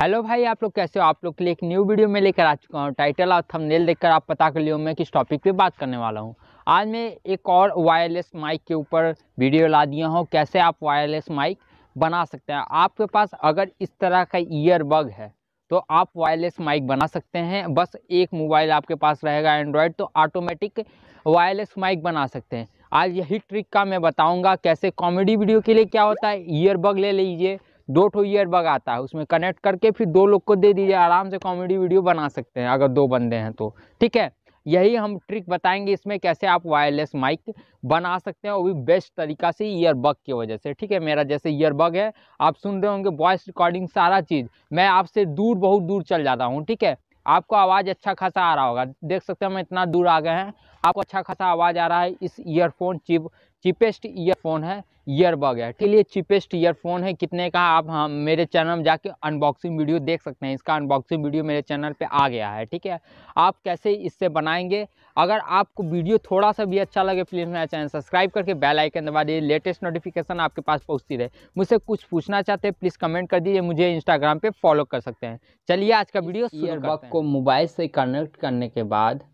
hello भाई आप लोग कैसे हो आप लोग के लिए एक न्यू वीडियो में लेकर आ चुका हूँ टाइटल और थंबनेल देखकर आप पता कर लियो मैं किस टॉपिक पे बात करने वाला हूँ आज मैं एक और वायरलेस माइक के ऊपर वीडियो ला दिया हूँ कैसे आप वायरलेस माइक बना सकते हैं आपके पास अगर इस तरह का ईयरबग है तो आप वायरलेस माइक बना सकते हैं बस एक मोबाइल आपके पास रहेगा एंड्रॉयड तो ऑटोमेटिक वायरलेस माइक बना सकते हैं आज यही ट्रिक का मैं बताऊँगा कैसे कॉमेडी वीडियो के लिए क्या होता है ईयरबग ले लीजिए दो ठो बग आता है उसमें कनेक्ट करके फिर दो लोग को दे दीजिए आराम से कॉमेडी वीडियो बना सकते हैं अगर दो बंदे हैं तो ठीक है यही हम ट्रिक बताएंगे इसमें कैसे आप वायरलेस माइक बना सकते हैं वो भी बेस्ट तरीका से ईयरबग की वजह से ठीक है मेरा जैसे ईयरबग है आप सुन रहे होंगे वॉइस रिकॉर्डिंग सारा चीज़ मैं आपसे दूर बहुत दूर चल जाता हूँ ठीक है आपको आवाज़ अच्छा खासा आ रहा होगा देख सकते हैं हम इतना दूर आ गए हैं आपको अच्छा खासा आवाज़ आ रहा है इस ईयरफोन चिप चिपेस्ट ईयरफोन है ईयरबग है है चिपेस्ट ईयरफोन है कितने का आप हम हाँ, मेरे चैनल में जाके अनबॉक्सिंग वीडियो देख सकते हैं इसका अनबॉक्सिंग वीडियो मेरे चैनल पे आ गया है ठीक है आप कैसे इससे बनाएंगे अगर आपको वीडियो थोड़ा सा भी अच्छा लगे प्लीज़ मेरा चैनल सब्सक्राइब करके बेल आइकन दबा दीजिए लेटेस्ट नोटिफिकेशन आपके पास पहुँचती रहे मुझसे कुछ पूछना चाहते हैं प्लीज़ कमेंट कर दीजिए मुझे इंस्टाग्राम पर फॉलो कर सकते हैं चलिए आज का वीडियो ईयरबग को मोबाइल से कनेक्ट करने के बाद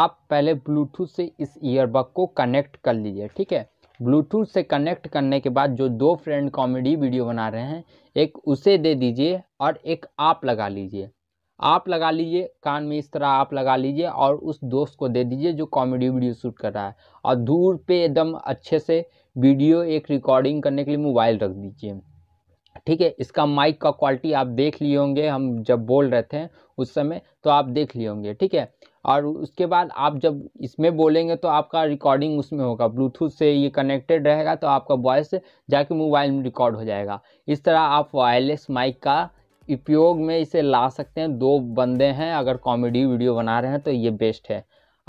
आप पहले ब्लूटूथ से इस ईयरबग को कनेक्ट कर लीजिए ठीक है ब्लूटूथ से कनेक्ट करने के बाद जो दो फ्रेंड कॉमेडी वीडियो बना रहे हैं एक उसे दे दीजिए और एक आप लगा लीजिए आप लगा लीजिए कान में इस तरह आप लगा लीजिए और उस दोस्त को दे दीजिए जो कॉमेडी वीडियो शूट कर रहा है और दूर पे एकदम अच्छे से वीडियो एक रिकॉर्डिंग करने के लिए मोबाइल रख दीजिए ठीक है इसका माइक का क्वालिटी आप देख लिए होंगे हम जब बोल रहे थे उस समय तो आप देख लिए होंगे ठीक है और उसके बाद आप जब इसमें बोलेंगे तो आपका रिकॉर्डिंग उसमें होगा ब्लूटूथ से ये कनेक्टेड रहेगा तो आपका वॉइस जाके मोबाइल में रिकॉर्ड हो जाएगा इस तरह आप वायरलेस माइक का उपयोग में इसे ला सकते हैं दो बंदे हैं अगर कॉमेडी वीडियो बना रहे हैं तो ये बेस्ट है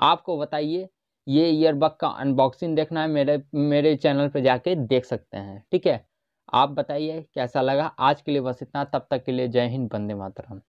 आपको बताइए ये ईयरबग का अनबॉक्सिंग देखना है मेरे मेरे चैनल पर जाके देख सकते हैं ठीक है आप बताइए कैसा लगा आज के लिए बस इतना तब तक के लिए जय हिंद बंदे मातरम